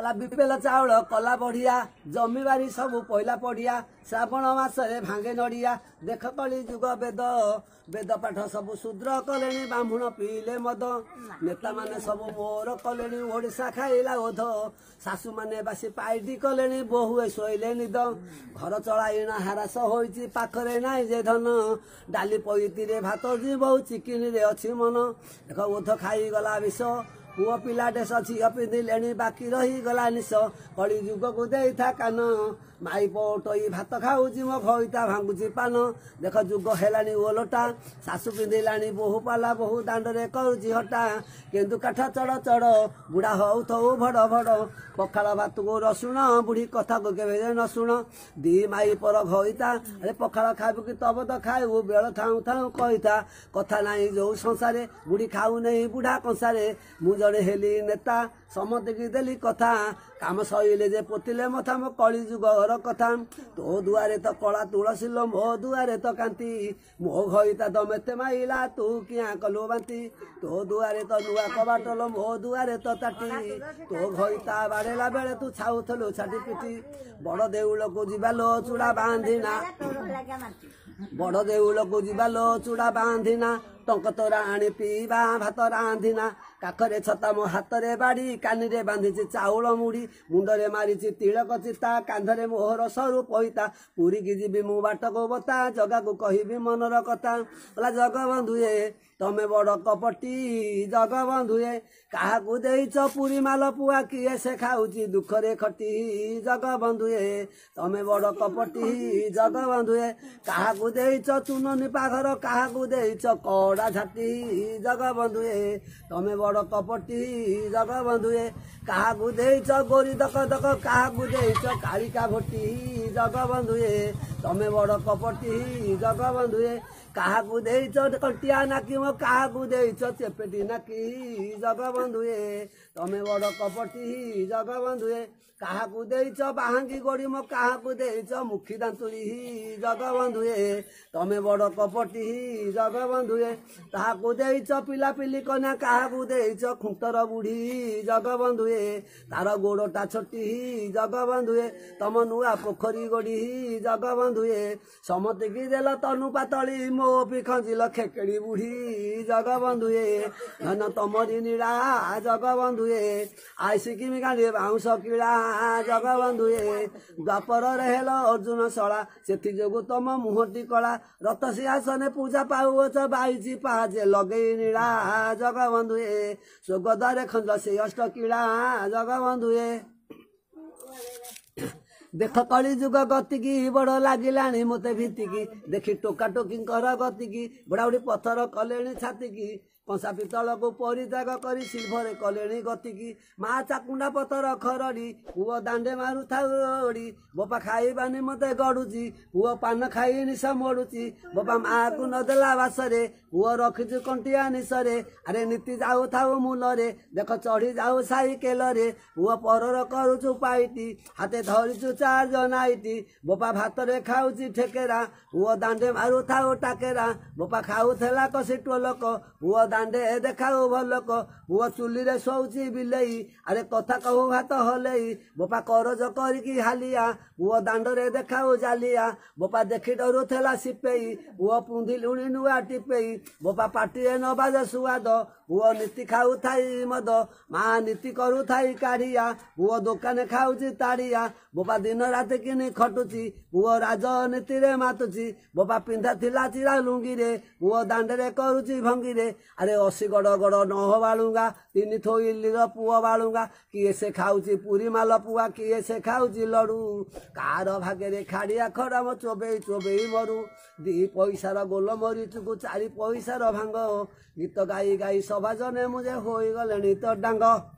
କଲା ବିପେଲ ଚାଉଳ କଲା ବଢ଼ିଆ ଜମିବାରି ସବୁ ପଇଲା ପଡ଼ିଆ ଶ୍ରାବଣ ମାସରେ ଭାଙ୍ଗେ ନଡ଼ିଆ ଦେଖ କଳି ଯୁଗ ବେଦ ବେଦ ପାଠ ସବୁ ଶୂଦ୍ର କଲେଣି ବ୍ରାହ୍ମଣ ପିଇଲେ ମଦ ନେତାମାନେ ସବୁ ମୋର କଲେଣି ଓଡ଼ିଶା ଖାଇଲା ଓଧ ଶାଶୁମାନେ ବାସି ପାଇଟି କଲେଣି ବୋହୁ ଏ ଶୋଇଲେ ନିଦ ଘର ଚଳାଇଣା ହାରାସ ହୋଇଛି ପାଖରେ ନାହିଁ ଯେ ଧନ ଡାଲି ପଇତିରେ ଭାତ ଯିବ ଚିକିନିରେ ଅଛି ମନ ଦେଖ ଓଧ ଖାଇଗଲା ବିଷ पुओ पिलाटे सछि अपि दिल एनी बाकी रही गला निसो पड़ी जुग को देई था ମାଇ ପଟଇ ଭାତ ଖାଉଛି ମୋ ଭଇତା ଭାଙ୍ଗୁଛି ପାନ ଦେଖ ଯୁଗ ହେଲାଣି ଓଲଟା ଶାଶୁ ପିନ୍ଧିଲାଣି ବୋହୁ ପାଲା ବୋହୁ ଦାଣ୍ଡରେ କରୁଛି ହଟା କିନ୍ତୁ କାଠ ଚଡ଼ ଚଡ଼ ବୁଢ଼ା ହଉ ଥଉ ଭଡ଼ ଭଡ଼ ପଖାଳ ଭାତକୁ ରଶୁଣ ବୁଢ଼ୀ କଥାକୁ କେବେ ନ ଶୁଣ ଦି ମାଇ ପର ଘଇତା ଆରେ ପଖାଳ ଖାଇବୁ କି ତବ ତ ଖାଇବୁ ବେଳ ଥାଉ ଥାଉ କହିଥା କଥା ନାହିଁ ଯେଉଁ ସଂସାରେ ବୁଢ଼ୀ ଖାଉ ନେଇ ବୁଢ଼ା କଂସାରେ ମୁଁ ଜଣେ ହେଲି ନେତା ସମସ୍ତେ ଦେଲି କଥା କାମ ସହିଲେ ଯେ ପୋତିଲେ ମଥା ମୋ କଳି ଯୁଗ ସୁନ୍ଦର କଥା ତୋ ଦୁଆରେ ତ କଳା ତୁଳସୀ ଲୋ ମୋ ଦୁଆରେ ତ କାନ୍ତି ମୋ ଘଇତା ତ ମେତେ ମାଇଲା ତୁ କିଆଁ କଲୁ ବାନ୍ତି ତୋ ଦୁଆରେ ତ ନୂଆ କବାଟ ଲୋ ମୋ ଦୁଆରେ ତ ତାଟି ତୋ ଘଇତା ବାଡ଼େଇଲା ବେଳେ ତୁ ଛାଉଥିଲୁ ଛାଟି ପିଟି ବଡ଼ ଦେଉଳକୁ ଯିବା ଲୋ ଚୁଡ଼ା ବାନ୍ଧିନା ବଡ଼ ଦେଉଳକୁ ଯିବା ଲୋ ଚୁଡ଼ା ବାନ୍ଧିନା ଟଙ୍କ ତୋରା ଆଣି ପିଇବା ଭାତ ରାନ୍ଧିନା କାଖରେ ଛତା ମୋ ହାତରେ ବାଡ଼ି କାନିରେ ବାନ୍ଧିଛି ଚାଉଳ ମୁଢ଼ି ମୁଣ୍ଡରେ ମାରିଛି ତିଳକ ଚିତା କାନ୍ଧରେ ମୋହର ସରୁ ପଇତା ପୁରୀକି ଯିବି ମୁଁ ବାଟକୁ ବତା ଜଗାକୁ କହିବି ମନର କଥା ହେଲା ଜଗବନ୍ଧୁ ଏ ତମେ ବଡ କପଟି ଜଗବନ୍ଧୁଏ କାହାକୁ ଦେଇଛ ପୁରୀ ମାଲ ପୁଆ କିଏ ସେ ଖାଉଛି ଦୁଃଖରେ ଖଟି ଜଗବନ୍ଧୁଏ ତମେ ବଡ କପଟି ଜଗବନ୍ଧୁଏ କାହାକୁ ଦେଇଛ ଚୁନ ନିପାଘର କାହାକୁ ଦେଇଛ କଡା ଝାଟି ଜଗବନ୍ଧୁଏ ତମେ ବଡ କପଟି ଜଗବନ୍ଧୁଏ କାହାକୁ ଦେଇଛ ଗୋରୀ ଦକ ଦକ କାହାକୁ ଦେଇଛ କାଳିକା ଭୋଟି ଜଗବନ୍ଧୁଏ ତମେ ବଡ କପଟି ଜଗବନ୍ଧୁଏ କାହାକୁ ଦେଇଛ କଣ୍ଟିଆ ନାକି ମୋ କାହାକୁ ଦେଇଛ ଚେପେଟି ନାକି ଜଗବନ୍ଧୁଏ ତମେ ବଡ଼ କପଟି ଜଗବନ୍ଧୁଏ କାହାକୁ ଦେଇଛ ବାହାଙ୍ଗି ଗୋଡ଼ି ମୋ କାହାକୁ ଦେଇଛ ମୁଖି ଦାନ୍ତୁଳି ଜଗବନ୍ଧୁଏ ତମେ ବଡ଼ କପଟି ଜଗବନ୍ଧୁଏ ତାହାକୁ ଦେଇଛ ପିଲାପିଲି କନା କାହାକୁ ଦେଇଛ ଖୁଣ୍ଟର ବୁଢ଼ୀ ଜଗବନ୍ଧୁଏ ତାର ଗୋଡ଼ଟା ଛୋଟି ଜଗବନ୍ଧୁଏ ତମ ନୂଆ ପୋଖରୀ ଗୋଡ଼ି ଜଗବନ୍ଧୁଏ ସମସ୍ତିକି ଦେଲ ତନୁ ପାତଳି म पिखिल खेकडी बुढी जग बन्धुए धन तमरी निडा जग बन्धुए आइसिकिमी काँडे भाउँस किडा जग बन्धुए द्वापर रहेल अर्जुन सडा सेथि जोगु तम मुहटी कडा रत सिंहासने पूजा पाउछ बाइजी पाजे लगै निडा जग बन्धुए सोगदरे खन्द से अष्ट किडा जग बन्धुए দেখ কলি যুগ গতিকি বড় লাগিলা মতো ভিত্তিকি দেখি টোকা টোকি কর গতিকি বুড়া বুড়ি পথর কলে ছাতিকি କଂସା ପିତଳକୁ ପରିତ୍ୟାଗ କରି ଶିଳ୍ପରେ କଲେଣି ଗତିକି ମା ଚାକୁଣ୍ଡା ପତର ଖରଡ଼ି ପୁଅ ଦାଣ୍ଡେ ମାରୁ ଥାଉଡ଼ି ବପା ଖାଇବା ମୋତେ ଗଡ଼ୁଛି ପୁଅ ପାନ ଖାଇ ନିଶ ମଡ଼ୁଛି ବପା ମାଆକୁ ଦେଲା ବାସରେ ପୁଅ ରଖିଛୁ କଣ୍ଟିଆ ନିଶରେ ଆରେ ନୀତି ଯାଉଥାଉ ମୂଲରେ ଦେଖ ଚଢ଼ି ଯାଉ ସାଇକେଲରେ ପୁଅ ପରର କରୁଛୁ ପାଇଟି ହାତେ ଧରିଛୁ ଚାର୍ଜ ନାଇଟି ବପା ଭାତରେ ଖାଉଛି ଠେକେରା ପୁଅ ଦାଣ୍ଡେ ମାରୁଥାଉ ଟାକେରା ବପା ଖାଉଥିଲା କଷିଟୁ ଲୋକ ପୁଅ ଦାଣ୍ଡେ ଦେଖାଉ ଭଲ କ ପୁଅ ଚୁଲିରେ ଶୋଉଛି ବିଲେଇ ଆରେ କଥା କହୁ ଭାତ ହଲେଇ ବପା କରଜ କରିକି ହାଲିଆ ପୁଅ ଦାଣ୍ଡରେ ଦେଖାଉ ଜାଲିଆ ବୋପା ଦେଖି ଡରୁଥିଲା ସିପେଇ ପୁଅ ପୁନ୍ଧି ଲୁଣି ନୂଆ ଟିପେଇ ବୋପା ପାଟିରେ ନବାଜ ସୁଆଦ ପୁଅ ନୀତି ଖାଉ ଥାଇ ମଦ ମା ନୀତି କରୁଥାଇ କାଢ଼ିଆ ପୁଅ ଦୋକାନ ଖାଉଛି ତାଡ଼ିଆ ବୋପା ଦିନ ରାତି କିଣି ଖଟୁଛି ପୁଅ ରାଜନୀତିରେ ମାତୁଛି ବୋପା ପିନ୍ଧା ଥିଲା ଚିରା ଲୁଙ୍ଗିରେ ପୁଅ ଦାଣ୍ଡରେ କରୁଛି ଭଙ୍ଗିରେ ଆରେ ଅଶୀଗଡ଼ ଗଡ଼ ନହ ବାଳୁଙ୍ଗା ତିନି ଥୋଇଲିର ପୁଅ ବାଳୁଙ୍ଗା କିଏ ସେ ଖାଉଛି ପୁରୀ ମାଲ ପୁଆ କିଏ ସେ ଖାଉଛି ଲଡ଼ୁ କାର ଭାଗରେ ଖାଡ଼ିଆ ଖରାମ ଚୋବେଇ ଚୋବେଇ ମରୁ ଦୁଇ ପଇସାର ଗୋଲ ମରିଚୁକୁ ଚାରି ପଇସାର ଭାଙ୍ଗ ଗୀତ ଗାଇ ଗାଇ ସବୁ মোৰ যে হৈ গলে এনেই তোৰ ডাঙ